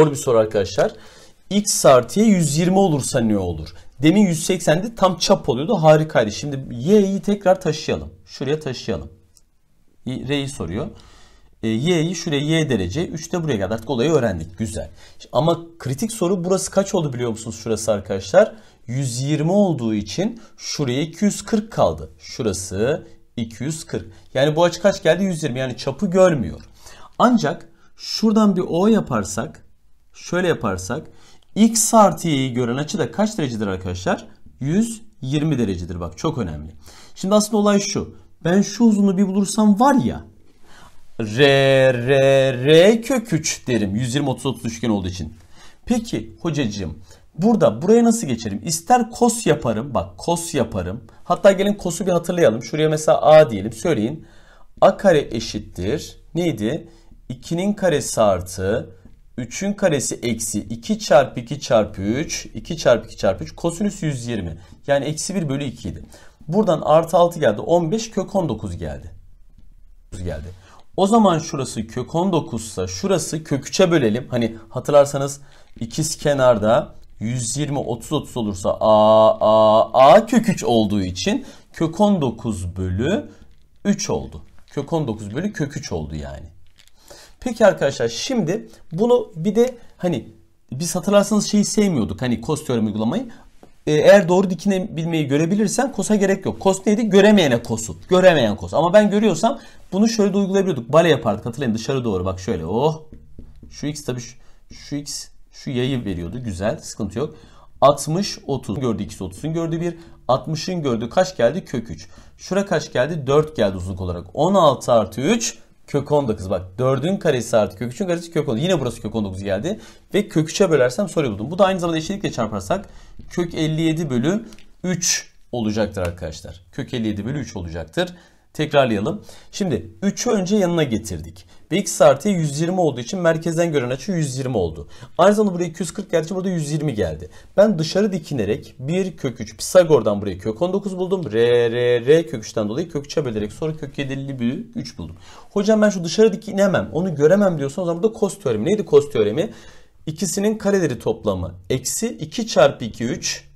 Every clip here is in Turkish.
zor bir soru arkadaşlar. X artı Y 120 olursa ne olur? Demin 180'di tam çap oluyordu harikaydı. Şimdi Y'yi tekrar taşıyalım. Şuraya taşıyalım. R'yi soruyor. E, y'yi şuraya y derece 3 buraya geldi. Artık olayı öğrendik. Güzel. Ama kritik soru burası kaç oldu biliyor musunuz şurası arkadaşlar? 120 olduğu için şuraya 240 kaldı. Şurası 240. Yani bu açı kaç geldi? 120. Yani çapı görmüyor. Ancak şuradan bir O yaparsak şöyle yaparsak x artı y'yi gören açı da kaç derecedir arkadaşlar? 120 derecedir bak çok önemli. Şimdi aslında olay şu. Ben şu uzunluğu bir bulursam var ya r r r kök 3 derim. 120 30 30 üçgen olduğu için. Peki hocacığım burada buraya nasıl geçerim? İster kos yaparım. Bak kos yaparım. Hatta gelin kosu bir hatırlayalım. Şuraya mesela a diyelim. Söyleyin. a kare eşittir. Neydi? 2'nin karesi artı 3'ün karesi eksi 2 çarpı 2 çarpı 3. 2 çarpı 2 çarpı 3. Kosinüs 120. Yani eksi 1 bölü 2 idi. Buradan artı 6 geldi. 15 kök 19 geldi. geldi. O zaman şurası kök 19 ise şurası kök 3'e bölelim. Hani hatırlarsanız ikiz kenarda 120 30 30 olursa a a a kök 3 olduğu için kök 19 bölü 3 oldu. Kök 19 bölü kök 3 oldu yani. Peki arkadaşlar şimdi bunu bir de hani bir hatırlarsanız şeyi sevmiyorduk. Hani kos teoremi uygulamayı. Ee, eğer doğru dikinebilmeyi görebilirsen kosa gerek yok. Kos neydi? Göremeyene kosut. Göremeyen kos. Ama ben görüyorsam bunu şöyle de uygulayabiliyorduk. Bale yapardık hatırlayın dışarı doğru bak şöyle. Oh. Şu x tabii şu, şu x şu yayı veriyordu. Güzel sıkıntı yok. 60 30 gördü x 30'un gördü 1. 60'ın gördü kaç geldi? Kök 3. Şura kaç geldi? 4 geldi uzunluk olarak. 16 artı 3 kök 19. Bak 4'ün karesi artı kök 3'ün karesi kök 19. Yine burası kök 19 geldi. Ve kök 3'e bölersem soruyu buldum. Bu da aynı zamanda eşitlikle çarparsak kök 57 bölü 3 olacaktır arkadaşlar. Kök 57 bölü 3 olacaktır. Tekrarlayalım. Şimdi 3'ü önce yanına getirdik. Ve x artı 120 olduğu için merkezden gören açı 120 oldu. Aynı zamanda buraya 240 geldi. Burada 120 geldi. Ben dışarı dikinerek 1 kök 3 Pisagor'dan buraya kök 19 buldum. R, R, R kök 3'ten dolayı kök 3'e bölerek sonra kök 750 3 buldum. Hocam ben şu dışarı dikinemem. Onu göremem diyorsan o zaman burada cos teoremi. Neydi cos teoremi? İkisinin kareleri toplamı. Eksi 2 çarpı 2 3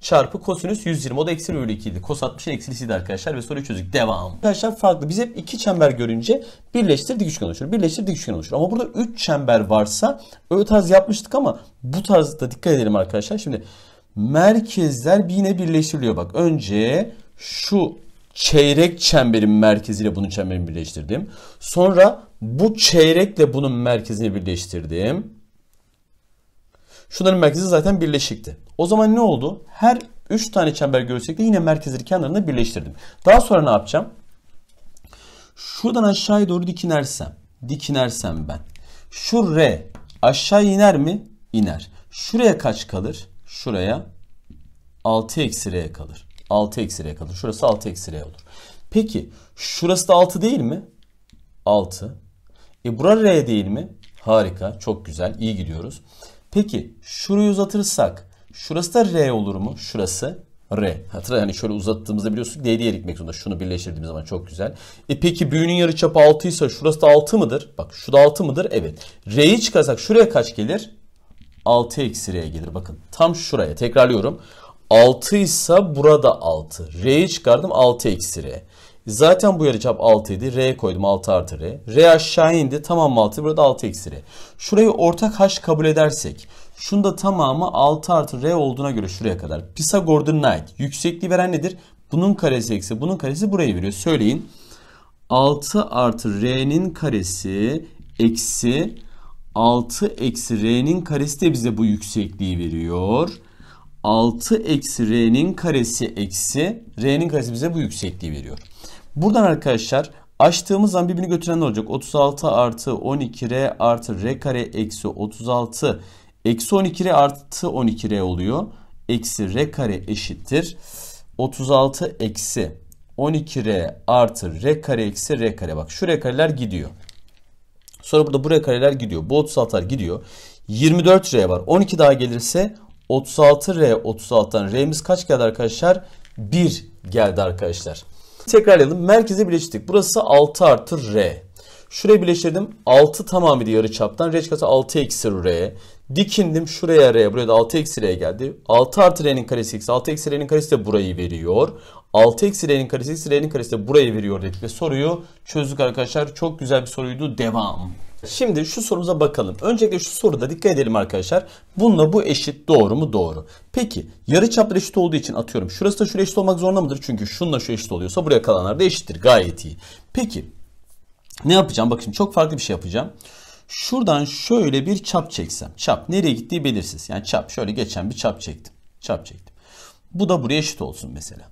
çarpı kosinüs 120. O da eksi bölü 2 idi. Kos 60'ın eksilisiydi arkadaşlar ve soru çözdük. Devam. Arkadaşlar farklı. Biz hep iki çember görünce birleştir dik üçgen oluşur. Birleştir dik üçgen oluşur. Ama burada 3 çember varsa öyle tarz yapmıştık ama bu tarzda dikkat edelim arkadaşlar. Şimdi merkezler yine birleştiriliyor. Bak önce şu çeyrek çemberin merkeziyle bunun çemberini birleştirdim. Sonra bu çeyrekle bunun merkezini birleştirdim. Şunların merkezi zaten birleşikti. O zaman ne oldu? Her 3 tane çember görsekte yine merkezleri kenarında birleştirdim. Daha sonra ne yapacağım? Şuradan aşağıya doğru dikinersem, dikinersem ben. Şu R aşağı iner mi? İner. Şuraya kaç kalır? Şuraya 6 eksi R kalır. 6 eksi R kalır. Şurası 6 eksi R olur. Peki şurası da 6 değil mi? 6. E bura R değil mi? Harika. Çok güzel. iyi gidiyoruz. Peki şurayı uzatırsak Şurası da R olur mu? Şurası R. Hatırla yani şöyle uzattığımızda biliyorsun D diye gitmek zorunda. Şunu birleştirdiğimiz zaman çok güzel. E peki büyünün yarıçapı 6 ise şurası da 6 mıdır? Bak şu da 6 mıdır? Evet. R'yi çıkarsak şuraya kaç gelir? 6 eksi R'ye gelir. Bakın tam şuraya tekrarlıyorum. 6 ise burada 6. R'yi çıkardım 6 eksi R. Zaten bu yarıçap 6 idi. R koydum 6 artı R. R aşağı indi. Tamam 6 burada 6 eksi R. Şurayı ortak H kabul edersek Şunda tamamı 6 artı r olduğuna göre şuraya kadar. Pisagor'dan Knight Yüksekliği veren nedir? Bunun karesi eksi bunun karesi burayı veriyor. Söyleyin. 6 artı r'nin karesi eksi 6 eksi r'nin karesi de bize bu yüksekliği veriyor. 6 eksi r'nin karesi eksi r'nin karesi bize bu yüksekliği veriyor. Buradan arkadaşlar açtığımız zaman birbirini götüren ne olacak? 36 artı 12 r artı r kare eksi 36 Eksi 12R artı 12R oluyor. Eksi R kare eşittir. 36 eksi 12R artı R kare eksi R kare. Bak şu R kareler gidiyor. Sonra burada bu r kareler gidiyor. Bu 36'lar gidiyor. 24R var. 12 daha gelirse 36R 36'dan R'miz kaç geldi arkadaşlar? 1 geldi arkadaşlar. Tekrarlayalım. Merkeze birleştirdik. Burası 6 artı R. Şuraya birleştirdim. 6 tamamı yarı çaptan. R katı 6 eksi R. Dikindim şuraya R'ye. Buraya da 6 eksi R geldi. 6 artı R'nin karesi x, 6 eksi R'nin karesi de burayı veriyor. 6 eksi R'nin karesi x R'nin karesi de burayı veriyor dedik ve soruyu çözdük arkadaşlar. Çok güzel bir soruydu. Devam. Şimdi şu sorumuza bakalım. Öncelikle şu soruda dikkat edelim arkadaşlar. Bununla bu eşit doğru mu? Doğru. Peki yarı çaplar eşit olduğu için atıyorum. Şurası da şuraya eşit olmak zorunda mıdır? Çünkü şununla şu eşit oluyorsa buraya kalanlar da eşittir. Gayet iyi. Peki ne yapacağım? Bakın çok farklı bir şey yapacağım. Şuradan şöyle bir çap çeksem. Çap nereye gittiği belirsiz. Yani çap şöyle geçen bir çap çektim. Çap çektim. Bu da buraya eşit olsun mesela.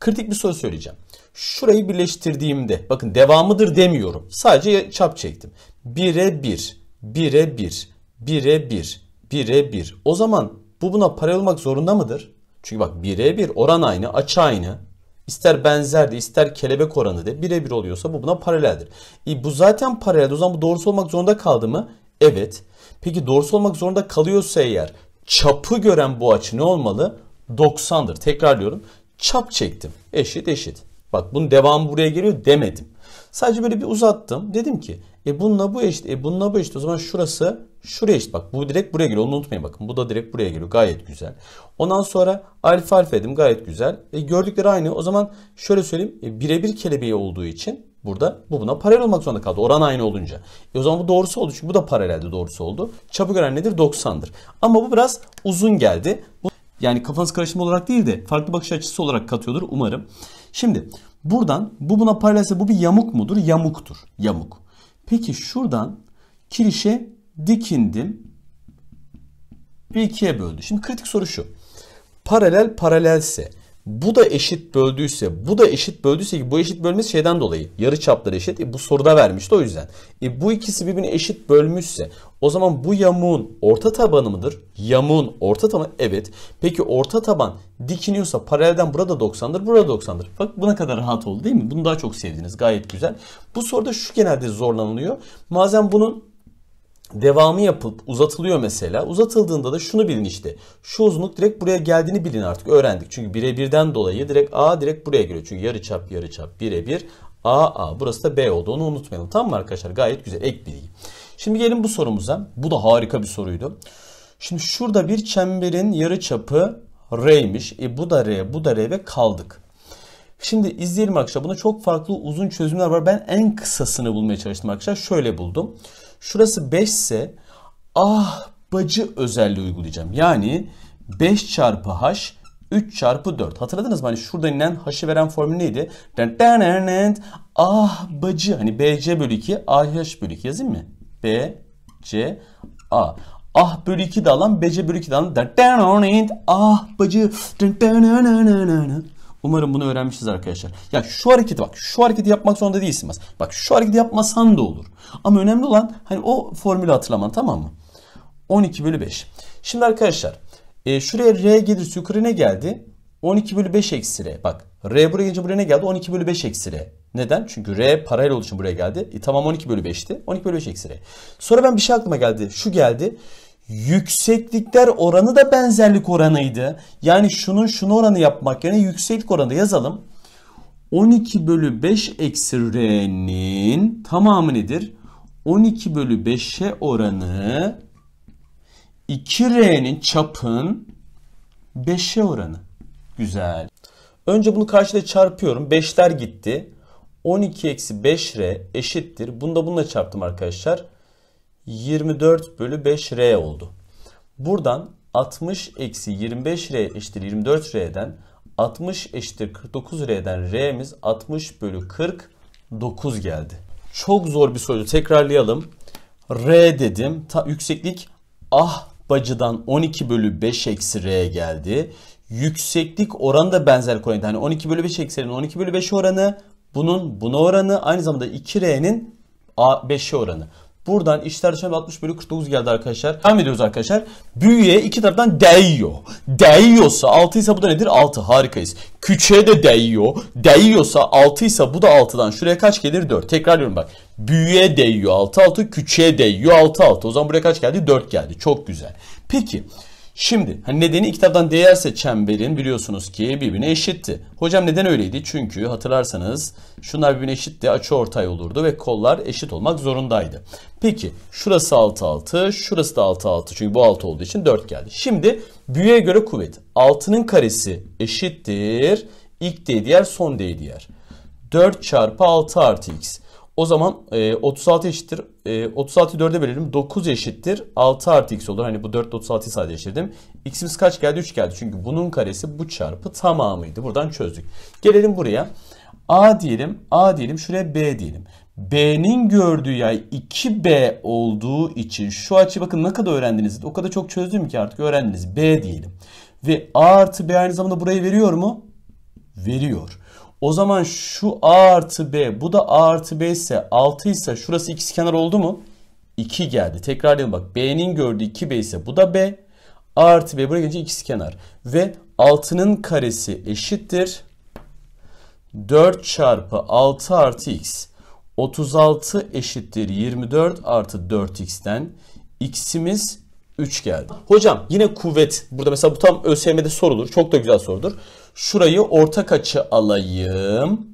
Kritik bir soru söyleyeceğim. Şurayı birleştirdiğimde bakın devamıdır demiyorum. Sadece çap çektim. 1'e 1, 1'e 1, 1'e 1, 1'e 1. O zaman bu buna paralel olmak zorunda mıdır? Çünkü bak 1'e 1 oran aynı, açı aynı ister benzer de ister kelebek oranı de birebir oluyorsa bu buna paraleldir. E, bu zaten paralel. O zaman bu doğrusu olmak zorunda kaldı mı? Evet. Peki doğrusu olmak zorunda kalıyorsa eğer çapı gören bu açı ne olmalı? 90'dır. Tekrarlıyorum. Çap çektim. Eşit eşit. Bak bunun devamı buraya geliyor demedim. Sadece böyle bir uzattım. Dedim ki e bununla bu eşit, e bununla bu eşit. O zaman şurası şuraya işte bak bu direkt buraya geliyor onu unutmayın bakın. Bu da direkt buraya geliyor gayet güzel. Ondan sonra alfa alfa dedim gayet güzel. E, gördükleri aynı o zaman şöyle söyleyeyim e, birebir kelebeği olduğu için burada bu buna paralel olmak zorunda kaldı oran aynı olunca. E, o zaman bu doğrusu oldu çünkü bu da paralelde doğrusu oldu. Çapı gören nedir 90'dır. Ama bu biraz uzun geldi. Bu, yani kafanız karışımı olarak değil de farklı bakış açısı olarak katıyordur umarım. Şimdi buradan bu buna paralelse bu bir yamuk mudur? Yamuktur. Yamuk. Peki şuradan kirişe dikindim. Bir ikiye böldü. Şimdi kritik soru şu. Paralel paralelse bu da eşit böldüyse, bu da eşit böldüyse ki bu eşit bölmesi şeyden dolayı. Yarı çapları eşit. E, bu soruda vermişti o yüzden. E, bu ikisi birbirini eşit bölmüşse o zaman bu yamuğun orta tabanı mıdır? Yamuğun orta tabanı evet. Peki orta taban dikiniyorsa paralelden burada 90'dır, burada 90'dır. Bak buna kadar rahat oldu değil mi? Bunu daha çok sevdiniz. Gayet güzel. Bu soruda şu genelde zorlanılıyor. Bazen bunun devamı yapıp uzatılıyor mesela. Uzatıldığında da şunu bilin işte. Şu uzunluk direkt buraya geldiğini bilin artık öğrendik. Çünkü bire birden dolayı direkt A direkt buraya geliyor. Çünkü yarı çap yarı çap bire bir. A A burası da B oldu onu unutmayalım. Tamam mı arkadaşlar gayet güzel ek bilgi. Şimdi gelin bu sorumuza. Bu da harika bir soruydu. Şimdi şurada bir çemberin yarı çapı R'ymiş. E bu da R, bu da R ve kaldık. Şimdi izleyelim arkadaşlar. Buna çok farklı uzun çözümler var. Ben en kısasını bulmaya çalıştım arkadaşlar. Şöyle buldum. Şurası 5 ise ah bacı özelliği uygulayacağım. Yani 5 çarpı h 3 çarpı 4. Hatırladınız mı? Hani şurada inen h'ı veren formül neydi? Ah bacı. Hani bc bölü 2 ah bölü 2 yazayım mı? b c a. Ah bölü 2 de alan bc bölü 2 de alan. Ah bacı. Umarım bunu öğrenmişiz arkadaşlar. Ya şu hareketi bak şu hareketi yapmak zorunda değilsin. Bas. Bak şu hareketi yapmasan da olur. Ama önemli olan hani o formülü hatırlaman tamam mı? 12 bölü 5. Şimdi arkadaşlar e, şuraya R gelirse yukarı ne geldi? 12 bölü 5 eksi R. Bak R buraya gelince buraya ne geldi? 12 bölü 5 eksi R. Neden? Çünkü R paralel olduğu için buraya geldi. E, tamam 12 bölü 5'ti. 12 bölü 5 eksi R. Sonra ben bir şey aklıma geldi. Şu geldi. Yükseklikler oranı da benzerlik oranıydı. Yani şunun şunu oranı yapmak yerine yükseklik oranı yazalım. 12 bölü 5 eksi r'nin tamamı nedir? 12 bölü 5'e oranı 2r'nin çapın 5'e oranı. Güzel. Önce bunu karşıda çarpıyorum. 5'ler gitti. 12 eksi 5r eşittir. Bunu da bununla çarptım arkadaşlar. 24 bölü 5R oldu. Buradan 60 eksi 25R eşittir 24R'den 60 eşittir 49R'den R'miz 60 bölü 49 geldi. Çok zor bir soru tekrarlayalım. R dedim. Ta, yükseklik ah bacıdan 12 bölü 5 eksi R geldi. Yükseklik oranı da benzer konuda. Yani 12 bölü 5 eksi eksinin 12 bölü 5 oranı bunun buna oranı aynı zamanda 2R'nin 5'e oranı. Buradan işler dışarı 60 bölü 49 geldi arkadaşlar. Devam ediyoruz arkadaşlar. Büyüye iki taraftan değiyor. Değiyorsa 6 ise bu da nedir? 6. Harikayız. Küçüğe de değiyor. Değiyorsa 6 ise bu da 6'dan. Şuraya kaç gelir? 4. Tekrar diyorum bak. Büyüye değiyor 6 6. Küçüğe değiyor 6 6. O zaman buraya kaç geldi? 4 geldi. Çok güzel. Peki. Şimdi hani nedeni iki taraftan değerse çemberin biliyorsunuz ki birbirine eşitti. Hocam neden öyleydi? Çünkü hatırlarsanız şunlar birbirine eşitti. Açı ortay olurdu ve kollar eşit olmak zorundaydı. Peki şurası 6 6, şurası da 6 6. Çünkü bu 6 olduğu için 4 geldi. Şimdi büyüye göre kuvvet. 6'nın karesi eşittir. ilk D diğer son D diğer. 4 çarpı 6 artı x. O zaman e, 36 eşittir. E, 36'yı 4'e bölelim. 9 eşittir. 6 artı x olur. Hani bu 4 ile 36'yı sadeleştirdim. x'imiz kaç geldi? 3 geldi. Çünkü bunun karesi bu çarpı tamamıydı. Buradan çözdük. Gelelim buraya. A diyelim. A diyelim. Şuraya B diyelim. B'nin gördüğü yay 2B olduğu için şu açı bakın ne kadar öğrendiniz. O kadar çok çözdüm ki artık öğrendiniz. B diyelim. Ve A artı B aynı zamanda burayı veriyor mu? Veriyor. O zaman şu a artı b bu da a artı b ise 6 ise şurası ikiz kenar oldu mu? 2 geldi. Tekrarlayalım bak b'nin gördüğü 2b ise bu da b. a artı b buraya gelince ikiz kenar. Ve 6'nın karesi eşittir. 4 çarpı 6 artı x. 36 eşittir 24 artı 4x'ten x'imiz 3 geldi. Hocam yine kuvvet. Burada mesela bu tam ÖSYM'de sorulur. Çok da güzel sorudur. Şurayı ortak açı alayım.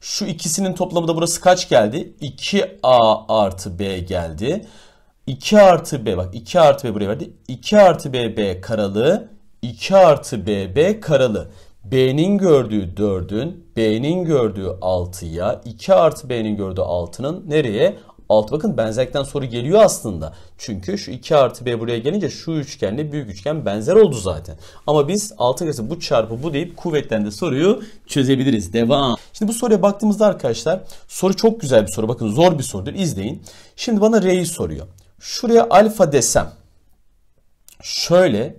Şu ikisinin toplamı da burası kaç geldi? 2A artı B geldi. 2 artı B bak 2 artı B buraya verdi. 2 artı B B karalı. 2 artı B B karalı. B'nin gördüğü 4'ün, B'nin gördüğü 6'ya, 2 artı B'nin gördüğü 6'nın nereye? 6. Bakın benzerlikten soru geliyor aslında. Çünkü şu 2 artı B buraya gelince şu üçgenle büyük üçgen benzer oldu zaten. Ama biz 6 karesi bu çarpı bu deyip kuvvetten de soruyu çözebiliriz. Devam. Şimdi bu soruya baktığımızda arkadaşlar soru çok güzel bir soru. Bakın zor bir sorudur. İzleyin. Şimdi bana R'yi soruyor. Şuraya alfa desem şöyle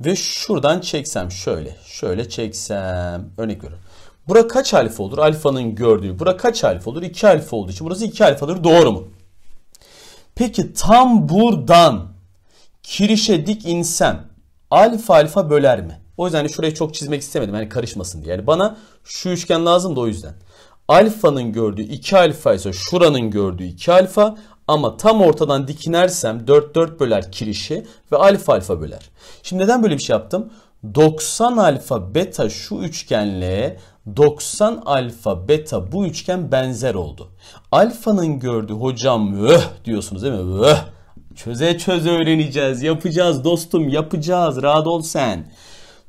ve şuradan çeksem şöyle şöyle çeksem örnek veriyorum. Bura kaç alfa olur? Alfanın gördüğü. Bura kaç alfa olur? 2 alfa olduğu için burası 2 alfadır. Doğru mu? Peki tam buradan kirişe dik insem alfa alfa böler mi? O yüzden hani şurayı çok çizmek istemedim. Yani karışmasın diye. Yani bana şu üçgen lazım da o yüzden. Alfanın gördüğü 2 alfa ise şuranın gördüğü 2 alfa ama tam ortadan dikinersem 4 4 böler kirişi ve alfa alfa böler. Şimdi neden böyle bir şey yaptım? 90 alfa beta şu üçgenle 90 alfa beta bu üçgen benzer oldu. Alfanın gördüğü hocam öh diyorsunuz değil mi? Öh. Çöze çöze öğreneceğiz. Yapacağız dostum yapacağız. Rahat ol sen.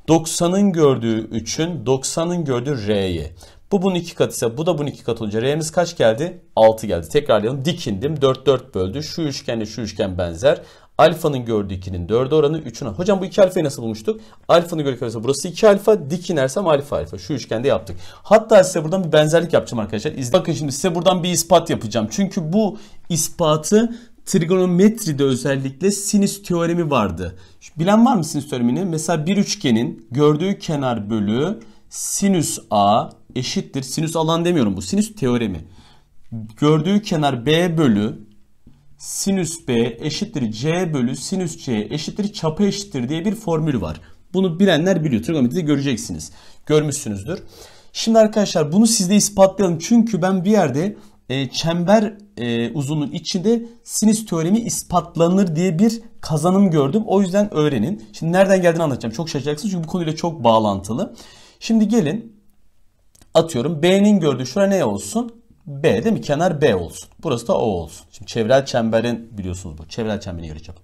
90'ın gördüğü 3'ün 90'ın gördüğü R'yi. Bu bunun iki ise, bu da bunun iki katı olunca R'miz kaç geldi? 6 geldi. Tekrarlayalım. dikindim, indim. 4 4 böldü. Şu üçgenle şu üçgen benzer. Alfanın gördüğü 2'nin 4'e oranı 3'ün. Hocam bu 2 alfayı nasıl bulmuştuk? Alfanın gördüğü karesi burası 2 alfa. Dik inersem alfa alfa. Şu üçgende yaptık. Hatta size buradan bir benzerlik yapacağım arkadaşlar. İzle. Bakın şimdi size buradan bir ispat yapacağım. Çünkü bu ispatı trigonometride özellikle sinüs teoremi vardı. Bilen var mı sinüs teoremini? Mesela bir üçgenin gördüğü kenar bölü sinüs A eşittir. Sinüs alan demiyorum bu. Sinüs teoremi. Gördüğü kenar B bölü sinüs B eşittir C bölü sinüs C eşittir çapa eşittir diye bir formül var. Bunu bilenler biliyor. Trigonometride göreceksiniz. Görmüşsünüzdür. Şimdi arkadaşlar bunu sizde ispatlayalım. Çünkü ben bir yerde e, çember e, uzunluğun içinde sinüs teoremi ispatlanır diye bir kazanım gördüm. O yüzden öğrenin. Şimdi nereden geldiğini anlatacağım. Çok şaşıracaksınız çünkü bu konuyla çok bağlantılı. Şimdi gelin Atıyorum B'nin gördüğü şura ne olsun? B değil mi? Kenar B olsun. Burası da O olsun. Şimdi çevrel çemberin biliyorsunuz bu. Çevrel çemberini yarıçapı.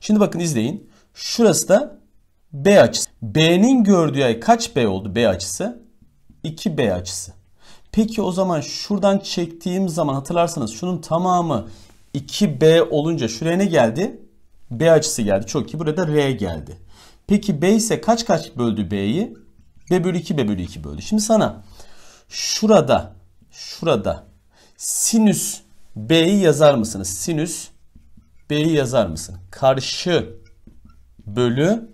Şimdi bakın izleyin. Şurası da B açısı. B'nin gördüğü ay kaç B oldu B açısı? 2B açısı. Peki o zaman şuradan çektiğim zaman hatırlarsanız şunun tamamı 2B olunca şuraya ne geldi? B açısı geldi. Çok iyi. Burada R geldi. Peki B ise kaç kaç böldü B'yi? B bölü 2 B bölü 2 böldü. Şimdi sana şurada şurada sinüs B'yi yazar mısınız? Sinüs B'yi yazar mısın? Karşı bölü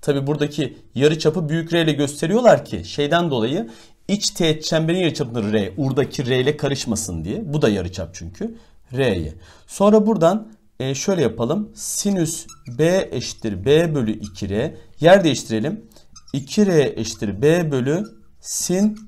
tabi buradaki yarı çapı büyük R ile gösteriyorlar ki şeyden dolayı iç teğet çemberin yarıçapını R. Uradaki R ile karışmasın diye. Bu da yarı çap çünkü. R'ye. Sonra buradan e, şöyle yapalım. Sinüs B eşittir B bölü 2R. Yer değiştirelim. 2R eşittir B bölü sin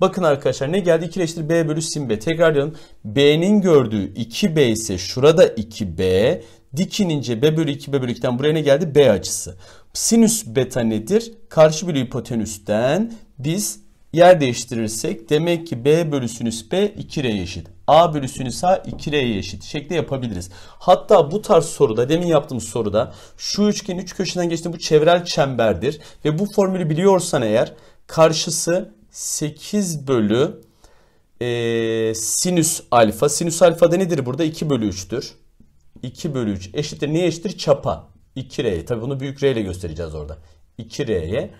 Bakın arkadaşlar ne geldi? 2 eşittir B bölü sin B. Tekrar Tekrarlayalım. B'nin gördüğü 2B ise şurada 2B. dikinince B bölü 2 B bölü 2'den buraya ne geldi? B açısı. Sinüs beta nedir? Karşı bölü hipotenüsten biz yer değiştirirsek demek ki B bölü sinüs B 2R'ye eşit. A bölü sinüs A 2R'ye eşit şekilde yapabiliriz. Hatta bu tarz soruda demin yaptığımız soruda şu üçgenin üç köşeden geçtiği bu çevrel çemberdir. Ve bu formülü biliyorsan eğer karşısı 8 bölü e, sinüs alfa. Sinüs alfa da nedir burada? 2 bölü 3'tür. 2 bölü 3 eşittir. Neye eşittir? Çapa. 2R'ye. Tabi bunu büyük R ile göstereceğiz orada. 2R'ye.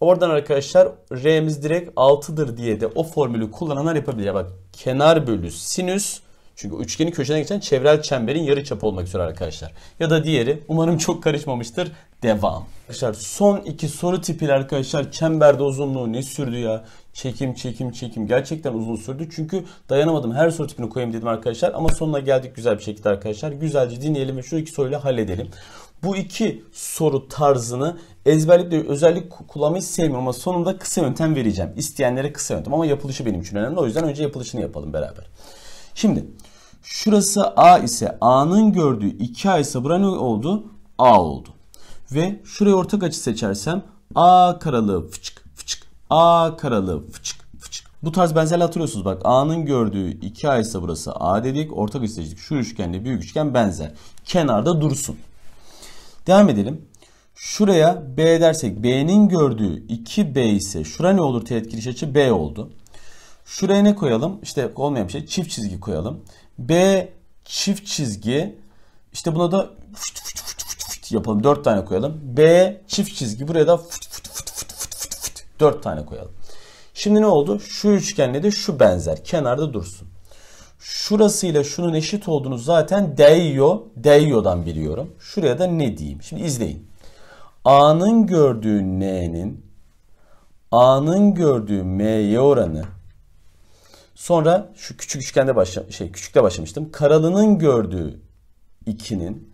Oradan arkadaşlar R'miz direkt 6'dır diye de o formülü kullananlar yapabilir. Bak kenar bölü sinüs çünkü üçgenin köşeden geçen çevrel çemberin yarı çapı olmak üzere arkadaşlar. Ya da diğeri umarım çok karışmamıştır. Devam. Arkadaşlar son iki soru tipi arkadaşlar çemberde uzunluğu ne sürdü ya? Çekim çekim çekim gerçekten uzun sürdü. Çünkü dayanamadım her soru tipini koyayım dedim arkadaşlar. Ama sonuna geldik güzel bir şekilde arkadaşlar. Güzelce dinleyelim ve şu iki soruyla halledelim. Bu iki soru tarzını ezberleyip de özellik kullanmayı sevmiyorum ama sonunda kısa yöntem vereceğim. İsteyenlere kısa yöntem ama yapılışı benim için önemli. O yüzden önce yapılışını yapalım beraber. Şimdi Şurası A ise A'nın gördüğü 2A ise bura ne oldu? A oldu. Ve şuraya ortak açı seçersem A karalı fıçık fıçık A karalı fıçık fıçık. Bu tarz benzerli hatırlıyorsunuz bak A'nın gördüğü 2A ise burası A dedik. Ortak açı seçtik. Şu üçgenle büyük üçgen benzer. Kenarda dursun. Devam edelim. Şuraya B dersek B'nin gördüğü 2B ise şura ne olur teğet giriş açı B oldu. Şuraya ne koyalım? İşte olmayan bir şey çift çizgi koyalım. B çift çizgi. İşte buna da fıt fıt fıt fıt fıt yapalım. 4 tane koyalım. B çift çizgi. Buraya da fıt fıt fıt fıt fıt fıt 4 tane koyalım. Şimdi ne oldu? Şu üçgenle de şu benzer. Kenarda dursun. Şurasıyla şunun eşit olduğunu zaten değiyor. Değiyordan biliyorum. Şuraya da ne diyeyim? Şimdi izleyin. A'nın gördüğü N'nin A'nın gördüğü M'ye oranı Sonra şu küçük üçgende başla, şey küçükte başlamıştım. Karalı'nın gördüğü 2'nin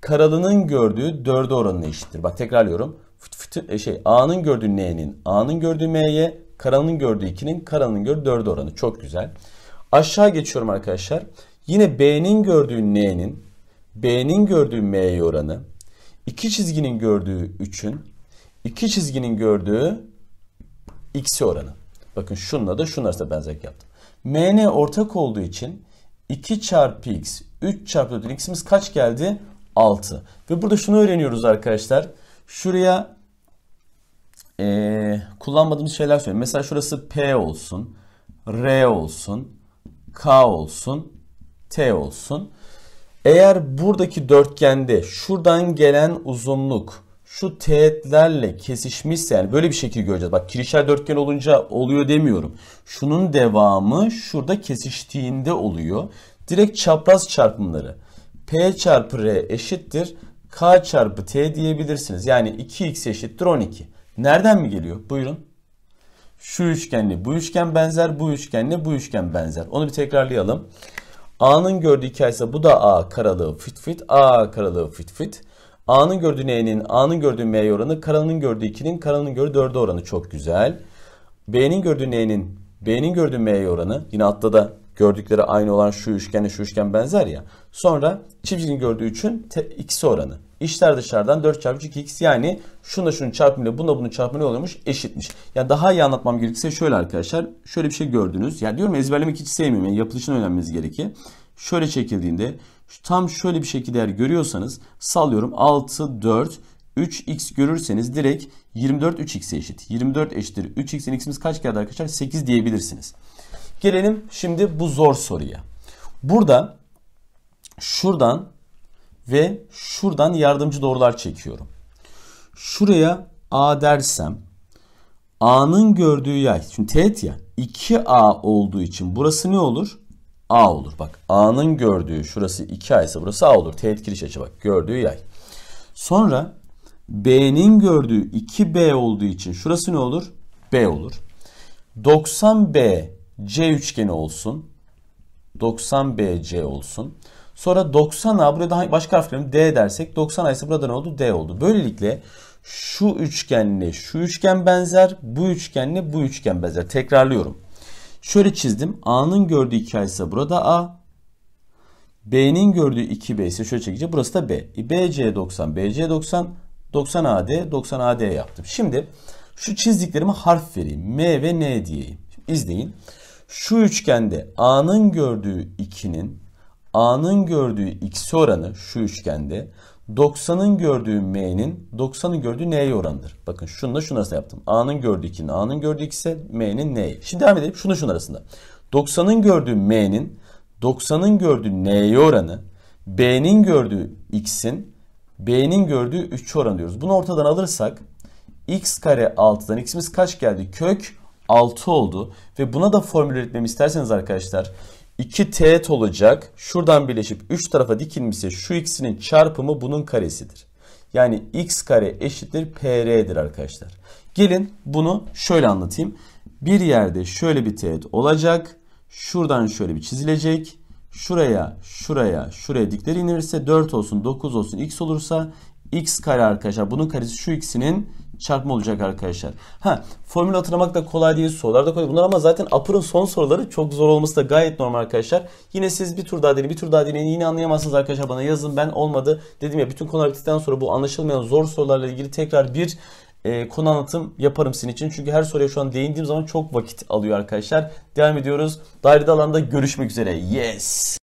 Karalı'nın gördüğü 4'e oranına eşittir. Bak tekrarlıyorum. Fıt fıt, e, şey A'nın gördüğü N'nin, A'nın gördüğü M'ye, Karalı'nın gördüğü 2'nin, Karalı'nın gördüğü 4'e oranı. Çok güzel. Aşağı geçiyorum arkadaşlar. Yine B'nin gördüğü N'nin, B'nin gördüğü M'ye oranı, iki çizginin gördüğü 3'ün, iki çizginin gördüğü X'e oranı. Bakın şununla da şunun benzerlik yaptım mn ortak olduğu için 2 çarpı x 3 çarpı 4 x'imiz kaç geldi? 6. Ve burada şunu öğreniyoruz arkadaşlar. Şuraya e, kullanmadığımız şeyler söyleyeyim. Mesela şurası P olsun, R olsun, K olsun, T olsun. Eğer buradaki dörtgende şuradan gelen uzunluk şu teğetlerle kesişmişse yani böyle bir şekil göreceğiz. Bak kirişer dörtgen olunca oluyor demiyorum. Şunun devamı şurada kesiştiğinde oluyor. Direkt çapraz çarpımları. P çarpı R eşittir. K çarpı T diyebilirsiniz. Yani 2x eşittir 12. Nereden mi geliyor? Buyurun. Şu üçgenle bu üçgen benzer, bu üçgenle bu üçgen benzer. Onu bir tekrarlayalım. A'nın gördüğü hikayesi bu da A karalığı fit fit, A karalığı fit fit. A'nın gördüğü N'nin, A'nın gördüğü M'ye oranı, karanın gördüğü 2'nin, karanın gördüğü 4'e oranı çok güzel. B'nin gördüğü N'nin, B'nin gördüğü M'ye oranı yine altta da gördükleri aynı olan şu üçgenle şu üçgen benzer ya. Sonra çiftçinin gördüğü 3'ün ikisi oranı. İşler dışarıdan 4 çarpı 2x yani şunla şunun çarpımıyla bununla bunun çarpımıyla oluyormuş eşitmiş. Yani daha iyi anlatmam gerekirse şöyle arkadaşlar. Şöyle bir şey gördünüz. Yani diyorum ezberlemek hiç sevmiyorum. Yani yapılışını öğrenmeniz gerekir. Şöyle çekildiğinde tam şöyle bir şekilde eğer görüyorsanız sallıyorum 6, 4, 3x görürseniz direkt 24 3x'e eşit. 24 eşittir 3x'in x'imiz kaç geldi arkadaşlar? 8 diyebilirsiniz. Gelelim şimdi bu zor soruya. Burada şuradan ve şuradan yardımcı doğrular çekiyorum. Şuraya A dersem A'nın gördüğü yay. Şimdi teğet ya 2A olduğu için burası ne olur? A olur. Bak A'nın gördüğü şurası 2A ise burası A olur. Teğet giriş açı bak gördüğü yay. Sonra B'nin gördüğü 2B olduğu için şurası ne olur? B olur. 90B C üçgeni olsun. 90B C olsun. Sonra 90A burada başka harflerim D dersek 90A ise burada ne oldu? D oldu. Böylelikle şu üçgenle şu üçgen benzer, bu üçgenle bu üçgen benzer. Tekrarlıyorum. Şöyle çizdim. A'nın gördüğü 2 A ise burada A. B'nin gördüğü 2B ise şöyle çekeceğim. Burası da B. E, BC 90, BC 90, 90 AD, 90 AD yaptım. Şimdi şu çizdiklerime harf vereyim. M ve N diyeyim. Şimdi izleyin. Şu üçgende A'nın gördüğü 2'nin A'nın gördüğü X oranı şu üçgende 90'ın gördüğü M'nin 90'ın gördüğü N'ye oranıdır. Bakın şununla şunun arasında yaptım. A'nın gördüğü 2'nin A'nın gördüğü X'e M'nin N'ye. Şimdi devam edelim. Şunu şunun arasında. 90'ın gördüğü M'nin 90'ın gördüğü N'ye oranı B'nin gördüğü X'in B'nin gördüğü 3 oranı diyoruz. Bunu ortadan alırsak X kare 6'dan X'imiz kaç geldi? Kök 6 oldu. Ve buna da formül üretmemi isterseniz arkadaşlar 2 teğet olacak. Şuradan birleşip 3 tarafa dikilmişse şu ikisinin çarpımı bunun karesidir. Yani x kare eşittir pr'dir arkadaşlar. Gelin bunu şöyle anlatayım. Bir yerde şöyle bir teğet olacak. Şuradan şöyle bir çizilecek. Şuraya, şuraya, şuraya dikler inirse 4 olsun, 9 olsun, x olursa x kare arkadaşlar. Bunun karesi şu ikisinin çarpma olacak arkadaşlar. Ha formül hatırlamak da kolay değil. Sorular da kolay. Bunlar ama zaten APR'ın son soruları çok zor olması da gayet normal arkadaşlar. Yine siz bir tur daha deneyin. Bir tur daha deneyin. Yine anlayamazsınız arkadaşlar. Bana yazın. Ben olmadı. Dedim ya bütün konular bittikten sonra bu anlaşılmayan zor sorularla ilgili tekrar bir e, konu anlatım yaparım sizin için. Çünkü her soruya şu an değindiğim zaman çok vakit alıyor arkadaşlar. Devam ediyoruz. Dairede alanda görüşmek üzere. Yes.